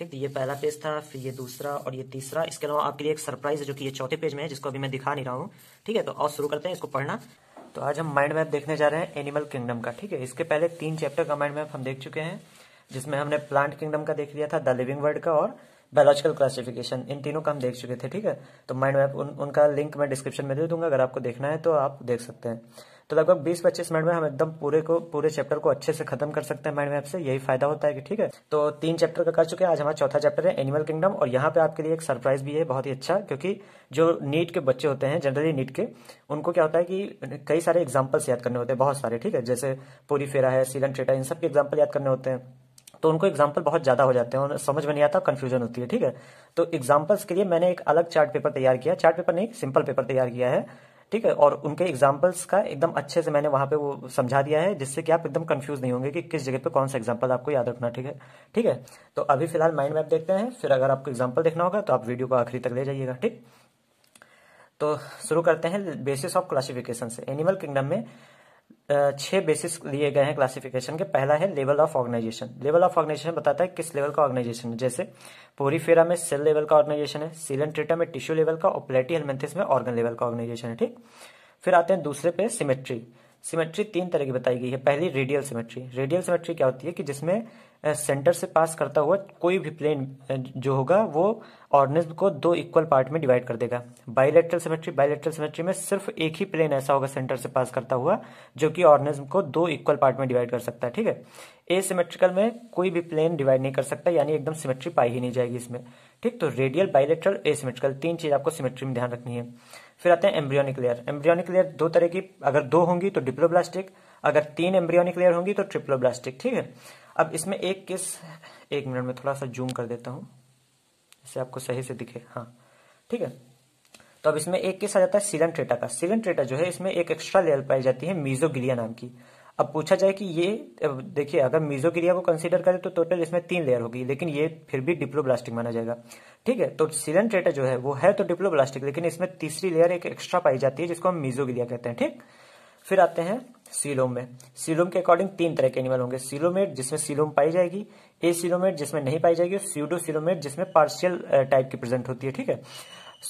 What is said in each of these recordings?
ठीक तो ये पहला पेज था फिर ये दूसरा और ये तीसरा इसके अलावा आपके लिए एक सरप्राइज है जो कि ये चौथे पेज में है जिसको अभी मैं दिखा नहीं रहा हूँ ठीक है तो और शुरू करते हैं इसको पढ़ना तो आज हम माइंड मैप देखने जा रहे हैं एनिमल किंगडम का ठीक है इसके पहले तीन चैप्टर का माइंड मैप हम देख चुके हैं जिसमें हमने प्लांट किंगडम का देख लिया था द लिविंग वर्ल्ड का और बायोलॉजिकल क्लासिफिकेशन इन तीनों का हम देख चुके थे ठीक है तो माइंड मैप उन, उनका लिंक मैं डिस्क्रिप्शन में दे दूंगा अगर आपको देखना है तो आप देख सकते हैं तो लगभग 20-25 मिनट में हम एकदम पूरे को पूरे चैप्टर को अच्छे से खत्म कर सकते हैं माइंड मैप से यही फायदा होता है कि ठीक है तो तीन चैप्टर का कर चुके हैं आज हमारा चौथा चैप्टर है एनिमल किंगडम और यहाँ पे आपके लिए एक सरप्राइज भी है बहुत ही अच्छा क्योंकि जो नीट के बच्चे होते हैं जनरली नीट के उनको क्या होता है कि कई सारे एग्जाम्पल्स याद करने होते हैं बहुत सारे ठीक है जैसे पूरी फेरा है सीलन ट्रेटा इन सबके एग्जाम्पल याद करने होते हैं तो उनको एग्जाम्पल बहुत ज्यादा हो जाते हैं और समझ में नहीं आता कन्फ्यूजन होती है ठीक है तो एग्जाम्पल्स के लिए मैंने एक अलग चार्ट पेपर तैयार किया चार्ट पेपर नहीं सिंपल पेपर तैयार किया है ठीक है और उनके एग्जाम्पल्स का एकदम अच्छे से मैंने वहां पे वो समझा दिया है जिससे कि आप एकदम कंफ्यूज नहीं होंगे कि किस जगह पे कौन सा एग्जाम्पल आपको याद रखना ठीक है ठीक है तो अभी फिलहाल माइंड मैप देखते हैं फिर अगर आपको एग्जाम्पल देखना होगा तो आप वीडियो को आखिरी तक ले जाइएगा ठीक तो शुरू करते हैं बेसिस ऑफ क्लासिफिकेशन से एनिमल किंगडम में छह बेसिस लिए गए हैं क्लासिफिकेशन के पहला है level of organisation level of organisation बताता है किस लेवल का ऑर्गेनाइजेशन है जैसे पोरीफेरा में सेल लेवल का ऑर्गेनाइजेशन है ट्रेटा में टिश्यू लेवल का और प्लेटी हेलमेंथिस में ऑर्गन लेवल का ऑर्गेनाइजेशन है ठीक फिर आते हैं दूसरे पे सिमेट्री सिमेट्री तीन तरह की बताई गई है पहली रेडियल सिमेट्री रेडियल सिमेट्री क्या होती है कि जिसमें सेंटर से पास करता हुआ कोई भी प्लेन जो होगा वो ऑर्गेनिज्म को दो इक्वल पार्ट में डिवाइड कर देगा बायोलेट्रल सिमेट्री बायोलेट्रल सिमेट्री में सिर्फ एक ही प्लेन ऐसा होगा सेंटर से पास करता हुआ जो कि ऑर्गेनिज्म को दो इक्वल पार्ट में डिवाइड कर सकता है ठीक है ए सिमेट्रिकल में कोई भी प्लेन डिवाइड नहीं कर सकता यानी एकदम सिमेट्री पाई ही नहीं जाएगी इसमें ठीक तो रेडियल बायोलेट्रल ए सिमेट्रिकल तीन चीज आपको सिमेट्री में ध्यान रखनी है फिर आते हैं एम्ब्रियोनिक लेयर एम्ब्रियोनिक लेयर दो तरह की अगर दो होंगी तो डिप्लोब्लास्टिक अगर तीन एम्ब्रियोनिक लेयर होंगी तो ट्रिप्लोब्लास्टिक ठीक है अब इसमें एक केस एक मिनट में थोड़ा सा जूम कर देता हूं इससे आपको सही से दिखे हाँ ठीक है तो अब इसमें एक केस आ जाता है सीलन ट्रेटा का सीलन ट्रेटा जो है इसमें एक एक्स्ट्रा लेयर पाई जाती है मीजोगिलिया नाम की अब पूछा जाए कि ये देखिए अगर मीजोगिलिया को कंसीडर करें तो टोटल इसमें तीन लेयर होगी लेकिन ये फिर भी डिप्लोब्लास्टिक माना जाएगा ठीक है तो सीलन ट्रेटा जो है वो है तो डिप्लोब्लास्टिक लेकिन इसमें तीसरी लेयर एक एक्स्ट्रा पाई जाती है जिसको हम मीजोगिलिया कहते हैं ठीक फिर आते हैं सीलोम में सीलोम के अकॉर्डिंग तीन तरह के एनिमल होंगे सीलोमेट जिसमें सीलोम पाई जाएगी ए सीलोमेट जिसमें नहीं पाई जाएगी और सीडो सीलोमेट जिसमें पार्शियल टाइप की प्रेजेंट होती है ठीक है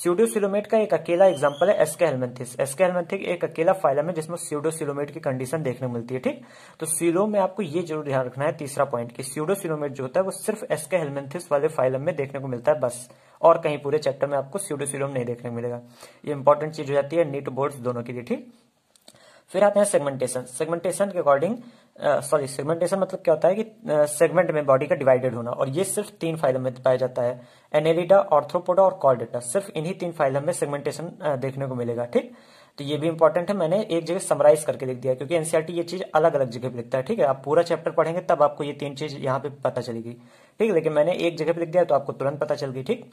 सिलोमेट का एक अकेला एग्जाम्पल है एसके हेलमेंथिस एसके हेलमेंथिक एक अकेला फाइलम है जिसमें सीडोसिलोमेट की कंडीशन देखने को मिलती है ठीक तो सीलोम में आपको ये जरूर ध्यान रखना है तीसरा पॉइंट कि सीडोसिलोमेट जो होता है वो सिर्फ एसके हेलमेंथिस वाले फाइलम में देखने को मिलता है बस और कहीं पूरे चैप्टर में आपको सिलोम नहीं देखने मिलेगा ये इंपॉर्टेंट चीज हो जाती है नीट बोर्ड दोनों के लिए ठीक फिर आते हैं सेगमेंटेशन सेगमेंटेशन के अकॉर्डिंग सॉरी सेगमेंटेशन मतलब क्या होता है कि सेगमेंट uh, में बॉडी का डिवाइडेड होना और ये सिर्फ तीन फाइलम में पाया जाता है एनेलिडा ऑर्थ्रोपोडा और कॉर्डेटा सिर्फ इन्हीं तीन फाइलम में सेगमेंटेशन uh, देखने को मिलेगा ठीक तो ये भी इंपॉर्टेंट है मैंने एक जगह समराइज करके लिख दिया क्योंकि एनसीआरटी e ये चीज अलग अलग जगह पे लिखता है ठीक है आप पूरा चैप्टर पढ़ेंगे तब आपको ये तीन चीज यहाँ पे पता चलेगी ठीक है लेकिन मैंने एक जगह पे लिख दिया तो आपको तुरंत पता चल गई ठीक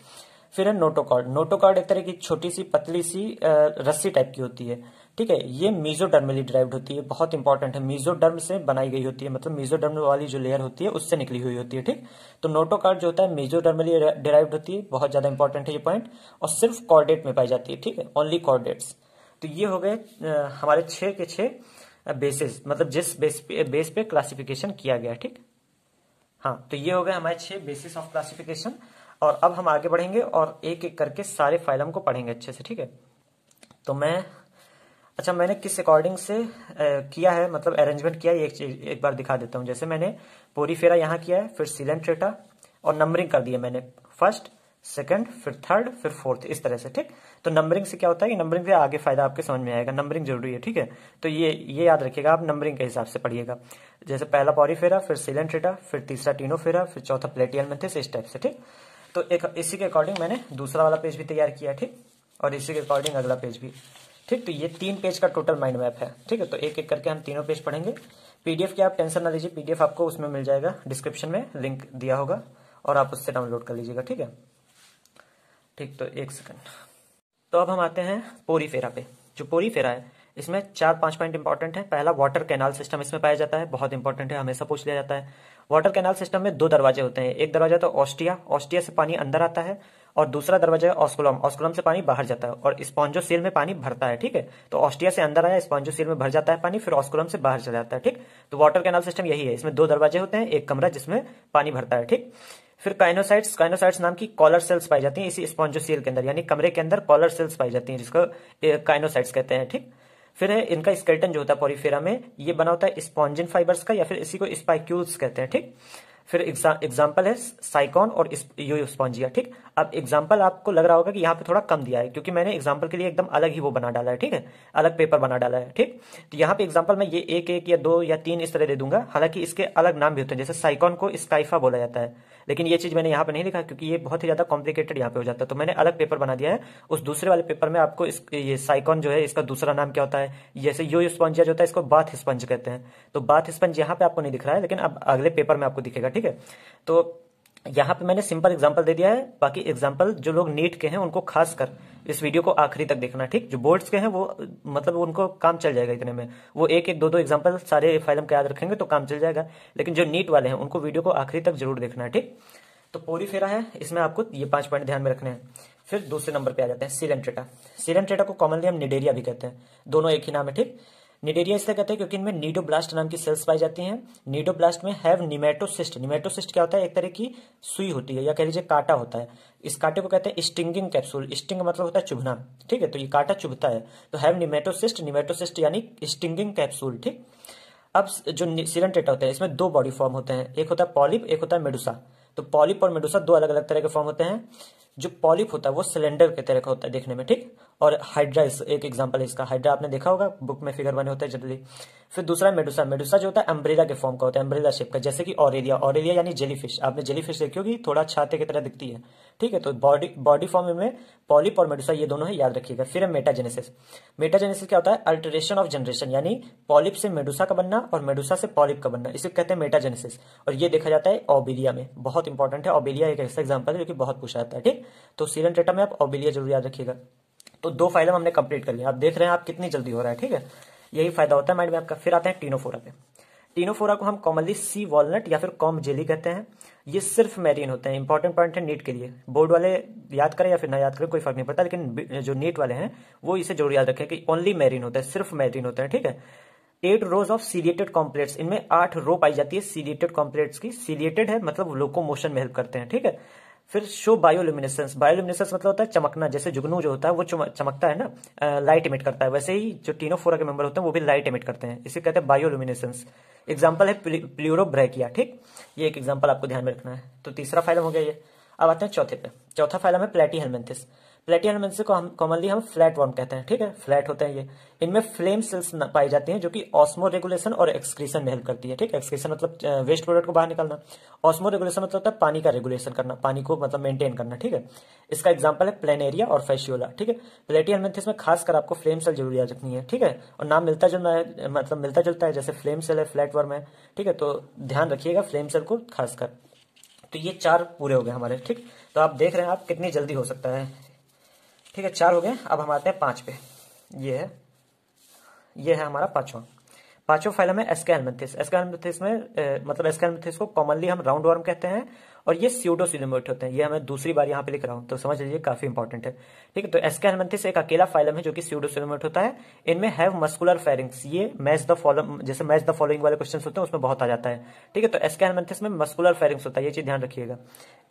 फिर है नोटोकॉर्ड नोटोकॉर्ड एक तरह की छोटी सी पतली सी uh, रस्सी टाइप की होती है ठीक है ये मीजोडर्मली डिराइव्ड होती है बहुत इंपॉर्टेंट है मीजोडर्म से बनाई गई होती है मतलब मीजोडर्म वाली जो लेयर होती है उससे निकली हुई होती है ठीक तो नोटोकार्ड जो होता है मीजोडर्मली डिराइव होती है बहुत ज्यादा इंपॉर्टेंट है ये पॉइंट और सिर्फ कॉर्डेट में पाई जाती है ठीक है ओनली कॉर्डेट्स तो ये हो गए हमारे छः के छः बेसिस मतलब जिस बेस पे बेस पे क्लासिफिकेशन किया गया ठीक हाँ तो ये हो गए हमारे छह बेसिस ऑफ क्लासिफिकेशन और अब हम आगे बढ़ेंगे और एक एक करके सारे फाइलम को पढ़ेंगे अच्छे से ठीक है तो मैं अच्छा मैंने किस अकॉर्डिंग से आ, किया है मतलब अरेंजमेंट किया है एक, एक बार दिखा देता हूँ जैसे मैंने पोरीफेरा यहाँ किया है फिर सिलेंट्रेटा और नंबरिंग कर दिया मैंने फर्स्ट सेकंड फिर थर्ड फिर फोर्थ इस तरह से ठीक तो नंबरिंग से क्या होता है कि नंबरिंग से आगे फायदा आपके समझ में आएगा नंबरिंग जरूरी है ठीक है तो ये ये याद रखिएगा आप नंबरिंग के हिसाब से पढ़िएगा जैसे पहला पौरी फेरा फिर सिलेंट्रेटा फिर तीसरा फेरा फिर चौथा प्लेटियल थे इस टाइप से ठीक तो एक इसी के अकॉर्डिंग मैंने दूसरा वाला पेज भी तैयार किया ठीक और इसी के अकॉर्डिंग अगला पेज भी ठीक तो ये तीन पेज का टोटल माइंड मैप है ठीक है तो एक एक करके हम तीनों पेज पढ़ेंगे पीडीएफ की आप टेंशन ना लीजिए पीडीएफ आपको उसमें मिल जाएगा डिस्क्रिप्शन में लिंक दिया होगा और आप उससे डाउनलोड कर लीजिएगा ठीक है ठीक तो एक सेकंड तो अब हम आते हैं पोरी फेरा पे जो पोरी फेरा है इसमें चार पांच पॉइंट इंपॉर्टेंट है पहला वाटर कैनाल सिस्टम इसमें पाया जाता है बहुत इंपॉर्टेंट है हमेशा पूछ लिया जाता है वाटर कैनाल सिस्टम में दो दरवाजे होते हैं एक दरवाजा तो ऑस्टिया ऑस्टिया से पानी अंदर आता है और दूसरा दरवाजा है ऑस्कुलम ऑस्कुलम से पानी बाहर जाता है और स्पॉन्जो सील में पानी भरता है ठीक है तो ऑस्टिया से अंदर आया स्पॉन्जो सील में भर जाता है पानी फिर ऑस्कुलम से बाहर चला जाता है ठीक तो वाटर कैनाल सिस्टम यही है इसमें दो दरवाजे होते हैं एक कमरा जिसमें पानी भरता है ठीक फिर काइनोसाइट्स काइनोसाइट्स नाम की कॉलर सेल्स पाई जाती हैं इसी स्पॉन्जो सील के अंदर यानी कमरे के अंदर कॉलर सेल्स पाई जाती हैं जिसको काइनोसाइट्स कहते हैं ठीक फिर है इनका स्केल्टन जो होता है पॉरीफेरा में ये बना होता है स्पॉन्जिन फाइबर्स का या फिर इसी को स्पाइक्यूल्स कहते हैं ठीक फिर एग्जाम्पल है साइकॉन और यू स्पॉन्जिया ठीक अब एग्जाम्पल आपको लग रहा होगा कि यहाँ पे थोड़ा कम दिया है क्योंकि मैंने एग्जाम्पल के लिए एकदम अलग ही वो बना डाला है ठीक है अलग पेपर बना डाला है ठीक तो यहाँ पे एग्जाम्पल मैं ये एक एक या दो या तीन इस तरह दे दूंगा हालांकि इसके अलग नाम भी होते हैं जैसे साइकॉन को स्काइफा बोला जाता है लेकिन ये चीज़ मैंने यहाँ पर नहीं लिखा क्योंकि ये बहुत ही ज़्यादा कॉम्प्लिकेटेड यहाँ पे हो जाता है तो मैंने अलग पेपर बना दिया है उस दूसरे वाले पेपर में आपको इस ये साइकॉन जो है इसका दूसरा नाम क्या होता है जैसे यो स्पंजिया जो होता है इसको बाथ स्पंज कहते हैं तो बाथ स्पंज यहाँ पे आपको नहीं दिख रहा है लेकिन अब अगले पेपर में आपको दिखेगा ठीक है तो यहाँ पे मैंने सिंपल एग्जाम्पल दे दिया है बाकी एग्जाम्पल जो लोग नीट के हैं उनको खासकर इस वीडियो को आखिरी तक देखना ठीक जो बोर्ड्स के हैं वो मतलब उनको काम चल जाएगा इतने में वो एक एक दो दो एग्जाम्पल सारे फाइलम के याद रखेंगे तो काम चल जाएगा लेकिन जो नीट वाले हैं उनको वीडियो को आखिरी तक जरूर देखना है ठीक तो पोरी फेरा है इसमें आपको ये पांच पॉइंट ध्यान में रखने हैं फिर दूसरे नंबर पे आ जाते हैं सीलेंट्रेटा सीलेंट्रेटा को कॉमनली हम निडेरिया भी कहते हैं दोनों एक ही नाम है ठीक निडेरिया इसलिए कहते हैं क्योंकि इनमें नीडोब्लास्ट नाम की सेल्स पाई जाती हैं नीडोब्लास्ट में हैव निमेटोसिस्ट निमेटोसिस्ट क्या होता है एक तरह की सुई होती है या कह लीजिए काटा होता है इस काटे को कहते हैं स्टिंगिंग कैप्सूल स्टिंग मतलब होता है चुभना ठीक है तो ये काटा चुभता है तो हैव निमेटोसिस्ट निमेटोसिस्ट यानी स्टिंगिंग कैप्सूल ठीक अब जो सिलेंटेटा होता है इसमें दो बॉडी फॉर्म होते हैं एक होता है पॉलिप एक होता है मेडुसा तो पॉलिप और मेडुसा दो अलग अलग तरह के फॉर्म होते हैं जो पॉलिप होता है वो सिलेंडर के तरह का होता है देखने में ठीक और हाइड्रा एक एग्जाम्पल है इसका हाइड्रा आपने देखा होगा बुक में फिगर बने होते हैं जल्दी फिर दूसरा मेडुसा मेडुसा जो होता है अम्ब्रेला के फॉर्म का होता है अम्ब्रेला शेप का जैसे कि ऑरेलिया ऑरेलिया यानी जेलीफिश आपने जेलीफिश देखी होगी थोड़ा छाते की तरह दिखती है ठीक है तो बॉडी बॉडी फॉर्म में पॉलिप और मेडुसा ये दोनों है याद रखिएगा फिर है मेटाजेनेसिस मेटाजेनेसिस क्या होता है अल्टरेशन ऑफ जनरेशन यानी पॉलिप से मेडुसा का बनना और मेडुसा से पॉलिप का बनना इसे कहते हैं मेटाजेनेसिस और ये देखा जाता है ओबिलिया में बहुत इंपॉर्टेंट है ओबिलिया एक ऐसा एग्जाम्पल है जो कि बहुत पूछा जाता है ठीक तो सीरन टेटा में आप ओबिलिया जरूर याद रखिएगा तो दो फाइलम हमने कंप्लीट कर लिया आप देख रहे हैं आप कितनी जल्दी हो रहा है ठीक है यही फायदा होता है माइंड में आपका फिर आते हैं टीनोफोरा पे टीनोफोरा को हम कॉमनली सी वॉलनट या फिर कॉम जेली कहते हैं ये सिर्फ मेरीन होते हैं इंपॉर्टेंट पॉइंट है नीट के लिए बोर्ड वाले याद करें या फिर ना याद करें कोई फर्क नहीं पड़ता लेकिन जो नीट वाले हैं वो इसे जरूर याद रखें कि ओनली मेरीन होता है सिर्फ मेरीन होता है ठीक है eight rows of ciliated comb plates इनमें आठ रो पाई जाती है सीलिएटेड कॉम्प्लेट्स की सीलिएटेड है मतलब लोको मोशन में हेल्प करते हैं ठीक है फिर शो बायोल्यूमिनेसेंस बायोल्यूमिनेसेंस मतलब होता है चमकना जैसे जुगनू जो होता है वो चमकता है ना लाइट इमिट करता है वैसे ही जो टीनो फोरा के मेंबर होते हैं वो भी लाइट इमिट करते हैं इसे कहते हैं बायोल्यूमिनेसेंस एग्जाम्पल है प्ल्यूरोब्रैकिया ठीक ये एक एग्जाम्पल आपको ध्यान में रखना है तो तीसरा फाइलम हो गया ये अब आते हैं चौथे पे चौथा फाइलम है प्लेटी हेलमेंथिस प्लेटियन एनसी को हम कॉमनली हम फ्लैट वर्म कहते हैं ठीक है फ्लैट होते हैं ये इनमें फ्लेम सेल्स पाई जाती हैं जो कि ऑस्मो रेगुलेशन और एक्सक्रीशन में हेल्प करती है ठीक है एक्सक्रीशन मतलब वेस्ट प्रोडक्ट को बाहर निकालना ऑस्मो रेगुलेशन मतलब होता है पानी का रेगुलेशन करना पानी को मतलब मेंटेन करना ठीक है इसका एग्जाम्पल है प्लेनेरिया और फेशियोला ठीक है प्लेटियमेंथिस में खासकर आपको फ्लेम सेल जरूर याद रखनी है ठीक है और नाम मिलता जुलना है मतलब मिलता जुलता है जैसे फ्लेम सेल है फ्लैट वर्म है ठीक है तो ध्यान रखिएगा फ्लेम सेल को खासकर तो ये चार पूरे हो गए हमारे ठीक तो आप देख रहे हैं आप कितनी जल्दी हो सकता है ठीक है चार हो गए अब हम आते हैं पांच पे ये है ये है हमारा पांचवा पांचों फाइलम में एस्कैनमेथिस एस्कैनमेथिस में ए, मतलब एस्कैनमेथिस को कॉमनली हम राउंड वर्म कहते हैं और ये सीडोसिलिमोट होते हैं ये हमें दूसरी बार यहाँ पे लिख रहा हूं तो समझ लीजिए काफी इंपॉर्टेंट है ठीक है तो एस्कैनमेथिस एक अकेला फाइलम है जो कि सीडोसिलिमोट होता है इनमें हैव मस्कुलर फेरिंग्स ये मैच द फॉलोइंग जैसे मैच द फॉलोइंग वाले क्वेश्चन होते हैं उसमें बहुत आ जाता है ठीक है तो एस्कैनमेथिस में मस्कुलर फेरिंग्स होता है ये चीज ध्यान रखिएगा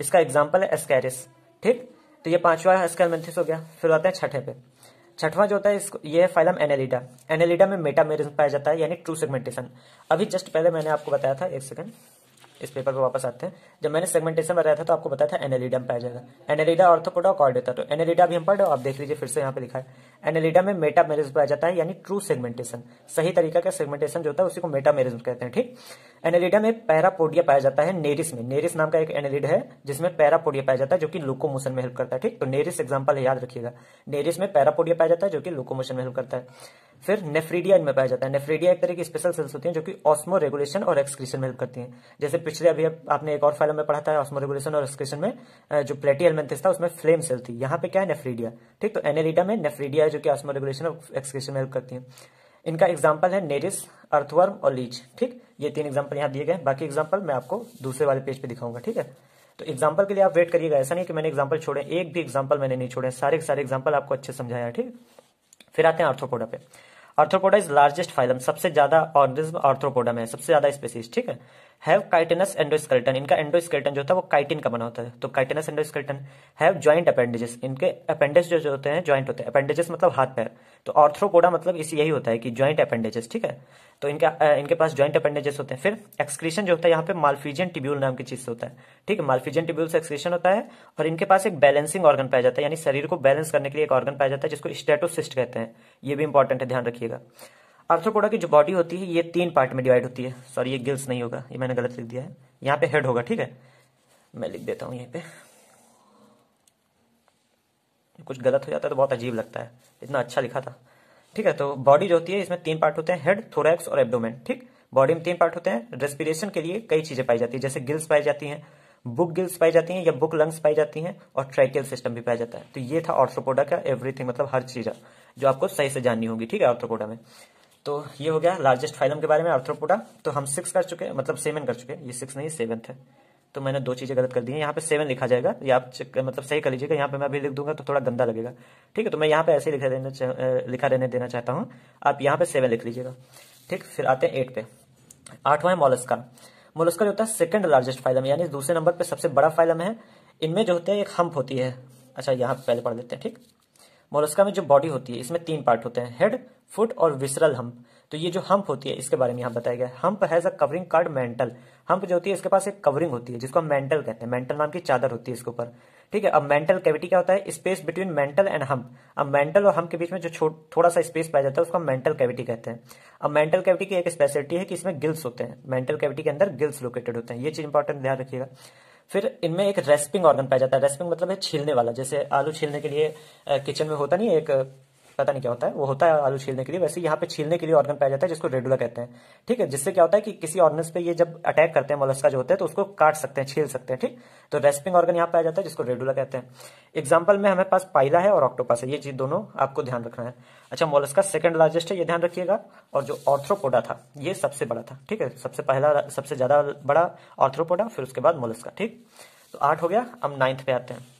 इसका एग्जाम्पल है एस्कैरिस ठीक तो ये पांचवा स्कैलमेंथिस हो गया फिर आते हैं छठे पे छठवां जो होता है इसको ये फाइलम एनेलिडा एनेलिडा में मेटामेरिज्म पाया जाता है यानी ट्रू सेगमेंटेशन अभी जस्ट पहले मैंने आपको बताया था एक सेकंड इस पेपर पर वापस आते हैं जब मैंने सेगमेंटेशन बताया था तो आपको बताया था एनेलिडा में पाया जाएगा एनेलिडा ऑर्थोपोडा कॉर्ड होता तो एनेलिडा भी हम पढ़ो आप देख लीजिए फिर से यहाँ पे लिखा है एनेलिडा में मेटा मेरिज पाया जाता है यानी ट्रू सेगमेंटेशन सही तरीका का सेगमेंटेशन जो होता है उसी को मेटा मेरिज कहते हैं ठीक एनेलिडा में पैरापोडिया पाया जाता है नेरिस में नेरिस नाम का एक एनेलिड है जिसमें पैरापोडिया पाया जाता है जो कि लोकोमोशन में हेल्प करता है ठीक तो नेरिस एग्जाम्पल याद रखिएगा नेरिस में पैरापोडिया पाया जाता है जो कि लोकोमोशन में हेल्प करता है फिर नेफ्रीडिया इनमें पाया जाता है नेफ्रीडिया एक तरह की स्पेशल सेल्स होती हैं जो कि ऑस्मो रेगुलेशन और एक्सक्रीशन में हेल्प करती हैं जैसे पिछले अभी आपने एक और फाइल में पढ़ा था ऑस्मो रेगुलेशन और एक्सक्रीशन में जो प्लेटी एलमेंथिस था उसमें फ्लेम सेल थी यहाँ पे क्या है नेफ्रीडिया ठीक तो एनेलिडा में नेफ्रीडिया जो कि ऑस्मो रेगुलेशन और एक्सक्रीशन में हेल्प करती है इनका एग्जाम्पल है नेरिस अर्थवर्म और लीच ठीक ये तीन एग्जाम्पल यहाँ दिए गए बाकी एग्जाम्पल मैं आपको दूसरे वाले पेज पर दिखाऊंगा ठीक है तो एग्जाम्पल के लिए आप वेट करिएगा ऐसा नहीं कि मैंने एग्जाम्पल छोड़े एक भी एग्जाम्पल मैंने नहीं छोड़े सारे सारे एग्जाम्पल आपको अच्छे समझाया ठीक फिर आते हैं आर्थोपोडा पे आर्थ्रोपोडा इज लार्जेस्ट फाइलम सबसे ज्यादा ऑर्गेनिज्म आर्थ्रोपोडा में सबसे ज्यादा स्पेसीज ठीक है हैव काइटेनस एंडोस्केल्टन इनका एंडोस्केल्टन जो होता है वो काइटिन का बना होता है तो chitinous endoskeleton have joint appendages इनके अपेंडेज जो होते हैं ज्वाइंट होते हैं अपेंडेजेस मतलब हाथ पैर तो ऑर्थ्रोपोडा मतलब इसी यही होता है कि ज्वाइंट अपेंडेजेस ठीक है तो इनका इनके पास ज्वाइंट अपेंडेजेस होते हैं फिर एक्सक्रीशन जो होता है यहाँ पे मालफीजियन टिब्यूल नाम की चीज से होता है ठीक है मालफीजियन टिब्यूल से एक्सक्रीशन होता है और इनके पास एक बैलेंसिंग ऑर्गन पाया जाता है यानी शरीर को बैलेंस करने के लिए एक ऑर्गन पाया जाता है जिसको स्टेटोसिस्ट कहते हैं ये भी इंपॉर्टेंट है ध्यान रखिएगा आर्थ्रोपोडा की जो बॉडी होती है ये तीन पार्ट में डिवाइड होती है सॉरी ये गिल्स नहीं होगा ये मैंने गलत लिख दिया है यहाँ पे हेड होगा ठीक है मैं लिख देता हूँ यहीं पे कुछ गलत हो जाता है तो बहुत अजीब लगता है इतना अच्छा लिखा था ठीक है तो बॉडी जो होती है इसमें तीन पार्ट होते हैं हेड थोरैक्स और एब्डोमेन ठीक बॉडी में तीन पार्ट होते हैं रेस्पिरेशन के लिए कई चीजें पाई जाती है जैसे गिल्स पाई जाती हैं बुक गिल्स पाई जाती हैं या बुक लंग्स पाई जाती हैं और ट्राइकियल सिस्टम भी पाया जाता है तो ये था ऑर्थ्रोपोडा का एवरीथिंग मतलब हर चीज जो आपको सही से जाननी होगी ठीक है ऑर्थोपोडा में तो ये हो गया लार्जेस्ट फाइलम के बारे में ऑर्थ्रोपोडा तो हम सिक्स कर चुके मतलब सेवन कर चुके ये सिक्स नहीं सेवन है तो मैंने दो चीज़ें गलत कर दी है यहाँ पे सेवन लिखा जाएगा या आप मतलब सही कर लीजिएगा यहाँ पे मैं अभी लिख दूंगा तो थोड़ा गंदा लगेगा ठीक है तो मैं यहाँ पे ऐसे लिखा देना लिखा रहने देना चाहता हूँ आप यहाँ पे सेवन लिख लीजिएगा ठीक फिर आते हैं एट पे आठवा है मोलस्का मोलस्का जो होता है सेकेंड लार्जेस्ट फाइलम यानी दूसरे नंबर पर सबसे बड़ा फाइलम है इनमें जो होता है एक हम्प होती है अच्छा यहाँ पहले पढ़ लेते हैं ठीक मोलस्का में जो बॉडी होती है इसमें तीन पार्ट होते हैं हेड फुट और विसरल हम्प तो ये जो हम्प होती है इसके बारे में यहाँ बताया गया hump has a covering card mantle hump जो होती है इसके पास एक कवरिंग होती है जिसको हम मेंटल कहते हैं मेंटल नाम की चादर होती है इसके ऊपर ठीक है अब मेंटल कैविटी क्या होता है space between mantle and hump अब मेंटल और हम के बीच में जो थोड़ा सा स्पेस पाया जाता है उसको हम मेंटल कैविटी कहते हैं अब मेंटल कैविटी की एक स्पेशलिटी है कि इसमें गिल्स होते हैं मेंटल कैविटी के अंदर गिल्स लोकेटेड होते हैं ये चीज इंपॉर्टेंट ध्यान रखिएगा फिर इनमें एक रेस्पिंग ऑर्गन पाया जाता है रेस्पिंग मतलब है छीलने वाला जैसे आलू छीलने के लिए किचन में होता नहीं एक पता नहीं क्या होता है वो होता है आलू छीलने के लिए वैसे यहाँ पे छीलने के लिए ऑर्गन पाया जाता है जिसको रेडुला कहते हैं ठीक है जिससे क्या होता है कि किसी ऑर्गन पे ये जब अटैक करते हैं मोलस्का जो होता है तो उसको काट सकते हैं छील सकते हैं ठीक तो रेस्पिंग ऑर्गन यहाँ पाया जाता है जिसको रेडुला कहते हैं एग्जाम्पल में हमारे पास पाइला है और ऑक्टोपास है ये चीज दोनों आपको ध्यान रखना है अच्छा मोलस्का सेकंड लार्जेस्ट है ये ध्यान रखिएगा और जो ऑर्थ्रोपोडा था ये सबसे बड़ा था ठीक है सबसे पहला सबसे ज्यादा बड़ा ऑर्थ्रोपोडा फिर उसके बाद मोलस्का ठीक तो आठ हो गया अब नाइन्थ पे आते हैं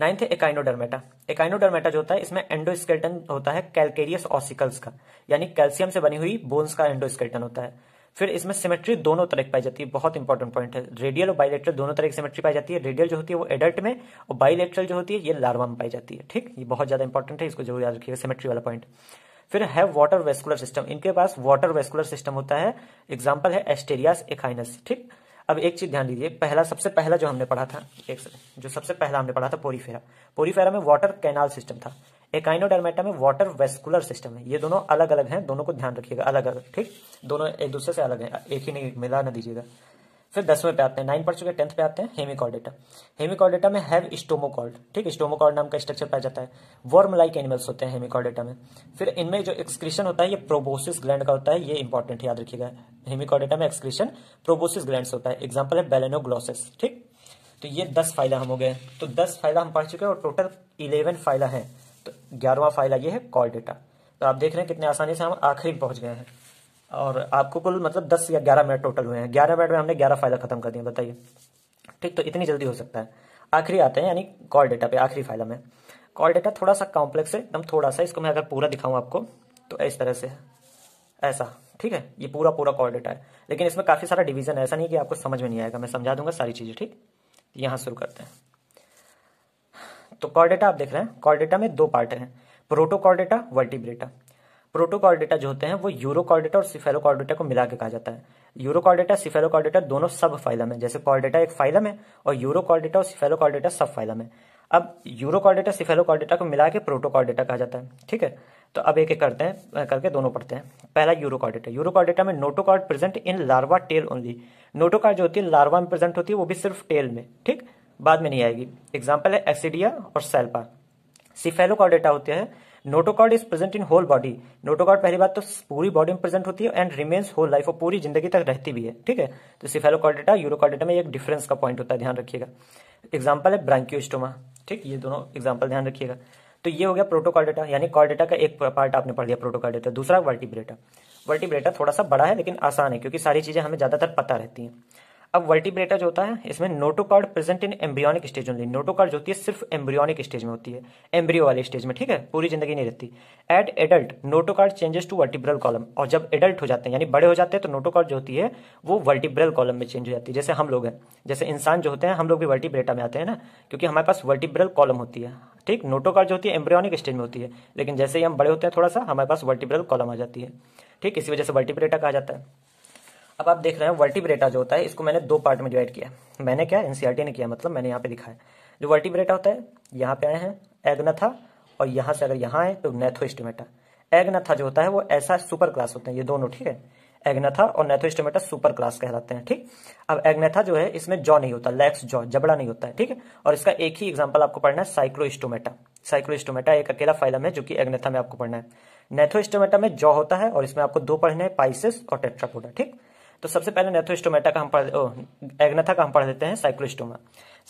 नाइन्थ एकाइनोडर्मेटा एकाइनोडर्मेटा जो होता है इसमें एंडोस्केल्टन होता है कैलकेरियस ऑसिकल्स का यानी कैल्सियम से बनी हुई बोन्स का एंडोस्केल्टन होता है फिर इसमें सिमेट्री दोनों तरह की पाई जाती है बहुत इंपॉर्टेंट पॉइंट है रेडियल और बाइलेट्रल दोनों तरह की सिमेट्री पाई जाती है रेडियल जो होती है वो एडल्ट में और बाइलेट्रल जो होती है ये लार्वा में पाई जाती है ठीक ये बहुत ज्यादा इंपॉर्टेंट है इसको जरूर याद रखिएगा सिमेट्री वाला पॉइंट फिर है वाटर वेस्कुलर सिस्टम इनके पास वाटर वेस्कुलर सिस्टम होता है एग्जाम्पल है एस्टेरियास एखाइनस ठीक अब एक चीज ध्यान दीजिए पहला सबसे पहला जो हमने पढ़ा था एक जो सबसे पहला हमने पढ़ा था पोरीफेरा पोरीफेरा में वाटर कैनाल सिस्टम था एकाइनोडर्मेटा में वाटर वेस्कुलर सिस्टम है ये दोनों अलग अलग हैं दोनों को ध्यान रखिएगा अलग अलग ठीक दोनों एक दूसरे से अलग हैं एक ही नहीं मिला ना दीजिएगा फिर दसवें पे आते हैं नाइन पढ़ चुके टेंथ पे आते हैं हेमिकॉर्डेटा हेमिकॉर्डेटा में हैव स्टोमोकॉर्ड ठीक है स्टोमोकॉर्ड नाम का स्ट्रक्चर पाया जाता है वर्म लाइक एनिमल्स होते हैं हेमिकॉर्डेटा में फिर इनमें जो एक्सक्रीशन होता है ये प्रोबोसिस ग्लैंड का होता है ये इंपॉर्टेंट याद रखिएगा हेमिकॉर्डेटा में एक्सक्रीशन प्रोबोसिस ग्लैंड होता है एग्जाम्पल है बेलेनोग्लोसिस ठीक तो ये दस फाइला हम हो गए तो दस फाइला हम पढ़ चुके हैं और टोटल इलेवन फाइला है तो ग्यारहवा फाइला ये है कॉल डेटा तो आप देख रहे हैं कितने आसानी से हम आखिरी पहुंच गए हैं और आपको कुल मतलब दस या ग्यारह मिनट टोटल हुए हैं ग्यारह मिनट में हमने ग्यारह फाइल खत्म कर दिया बताइए ठीक तो इतनी जल्दी हो सकता है आखिरी आते हैं यानी कॉल डेटा पे आखिरी फाइल में कॉल डेटा थोड़ा सा कॉम्प्लेक्स है एकदम थोड़ा सा इसको मैं अगर पूरा दिखाऊँ आपको तो इस तरह से ऐसा ठीक है ये पूरा पूरा कॉल डेटा है लेकिन इसमें काफ़ी सारा डिवीजन है ऐसा नहीं कि आपको समझ में नहीं आएगा मैं समझा दूंगा सारी चीज़ें ठीक यहाँ शुरू करते हैं तो कॉल डेटा आप देख रहे हैं कॉल डेटा में दो पार्ट हैं प्रोटोकॉल डेटा वर्टिब्रेटा प्रोटोकॉर्डेटा जो होते हैं वो यूरोकॉर्डेटा और सिफेलोकॉर्डेटा को मिला के कहा जाता है यूरोकॉर्डेटा सिफेलोकॉर्डेटा दोनों सब फाइलम है जैसे कॉर्डेटा एक फाइलम है और यूरोकॉर्डेटा और सिफेलोकॉर्डेटा सब फाइलम है अब यूरोकॉर्डेटा सिफेलोकॉर्डेटा को मिला के प्रोटोकॉर्डेटा कहा जाता है ठीक है तो अब एक एक करते हैं करके दोनों पढ़ते हैं पहला यूरोकॉर्डेटा यूरोकॉर्डेटा में notochord present in larva tail only notochord जो होती है लार्वा में प्रेजेंट होती है वो भी सिर्फ टेल में ठीक बाद में नहीं आएगी एग्जाम्पल है एसिडिया और सेल्पा सिफेलोकॉर्डेटा होते हैं notochord is present in whole body notochord पहली बात तो पूरी बॉडी में प्रेजेंट होती है एंड रिमेन्स होल लाइफ और पूरी जिंदगी तक रहती भी है ठीक है तो सिफेलोकॉर्डेटा यूरोकॉर्डेटा में एक डिफरेंस का पॉइंट होता है ध्यान रखिएगा एग्जाम्पल है ब्रांक्योस्टोमा ठीक ये दोनों एग्जाम्पल ध्यान रखिएगा तो ये हो गया प्रोटोकॉर्डेटा यानी कॉर्डेटा का एक पार्ट आपने पढ़ लिया प्रोटोकॉर्डेटा दूसरा वर्टिब्रेटा वर्टिब्रेटा थोड़ा सा बड़ा है लेकिन आसान है क्योंकि सारी चीजें हमें ज्यादातर पता रहती हैं अब वर्टिब्रेटा जो होता है इसमें notochord present in embryonic stage only notochord जो होती है सिर्फ एम्ब्रियोनिक स्टेज में होती है एम्ब्रियो वाले स्टेज में ठीक है पूरी जिंदगी नहीं रहती at adult notochord changes to vertebral column और जब एडल्ट हो जाते हैं यानी बड़े हो जाते हैं तो नोटोकार्ड जो होती है वो वर्टिब्रल कॉलम में चेंज हो जाती है जैसे हम लोग हैं जैसे इंसान जो होते हैं हम लोग भी वर्टिब्रेटा में आते हैं ना क्योंकि हमारे पास वर्टिब्रल कॉलम होती है ठीक नोटोकार्ड जो होती है एम्ब्रियोनिक स्टेज में होती है लेकिन जैसे ही हम बड़े होते हैं थोड़ा सा हमारे पास वर्टिब्रल कॉलम आ जाती है ठीक इसी वजह से वर्टिब्रेटा कहा जाता है अब आप देख रहे हैं वर्टिब्रेटा जो होता है इसको मैंने दो पार्ट में डिवाइड किया मैंने क्या एनसीआरटी ने किया मतलब मैंने यहाँ पे दिखा है जो वर्टिब्रेटा होता है यहाँ पे आए हैं एग्नथा और यहाँ से अगर यहाँ आए तो नेथोस्टोमेटा एगनथा जो होता है वो ऐसा सुपर क्लास होते हैं ये दोनों ठीक है एग्नेथा और नेथोस्टोमेटा सुपर क्लास कहलाते हैं ठीक अब एग्नेथा जो है इसमें जॉ नहीं होता लेक्स जॉ जबड़ा नहीं होता है ठीक है और इसका एक ही एग्जाम्पल आपको पढ़ना है साइक्लोस्टोमेटा साइक्लोस्टोमेटा एक अकेला फाइलम है जो कि एग्नेथा में आपको पढ़ना है नेथोस्टोमेटा में जॉ होता है और इसमें आपको दो पढ़ने हैं पाइसिस और टेट्रापोडा ठीक तो सबसे पहले नेथोस्टोमेटा का हम पढ़ एग्नेथा का हम पढ़ देते हैं साइक्लोस्टोमा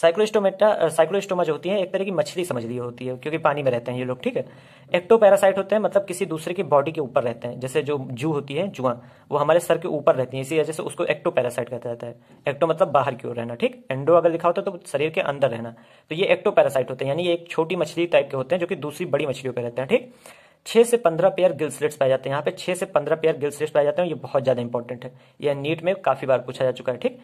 साइक्लोस्टोमेटा साइक्लोस्टोमा जो होती है एक तरह की मछली समझ ली होती है क्योंकि पानी में रहते हैं ये लोग ठीक है एक्टो पैरासाइट होते हैं मतलब किसी दूसरे की बॉडी के ऊपर रहते हैं जैसे जो जू होती है जुआ वो हमारे सर के ऊपर रहती है इसी वजह से उसको एक्टो पैरासाइट कहता जाता है एक्टो मतलब बाहर की ओर रहना ठीक एंडो अगर लिखा होता है तो शरीर के अंदर रहना तो ये एक्टो पैरासाइट होते हैं यानी एक छोटी मछली टाइप के होते हैं जो कि दूसरी बड़ी मछलियों पर रहते हैं ठीक छह से पंद्रह पेयर गिल स्लिट्स पाए जाते हैं यहाँ पे छह से पंद्रह पेयर गिल स्लिट्स पाए जाते हैं ये बहुत ज्यादा इंपॉर्टेंट है यह नीट में काफी बार पूछा जा चुका है ठीक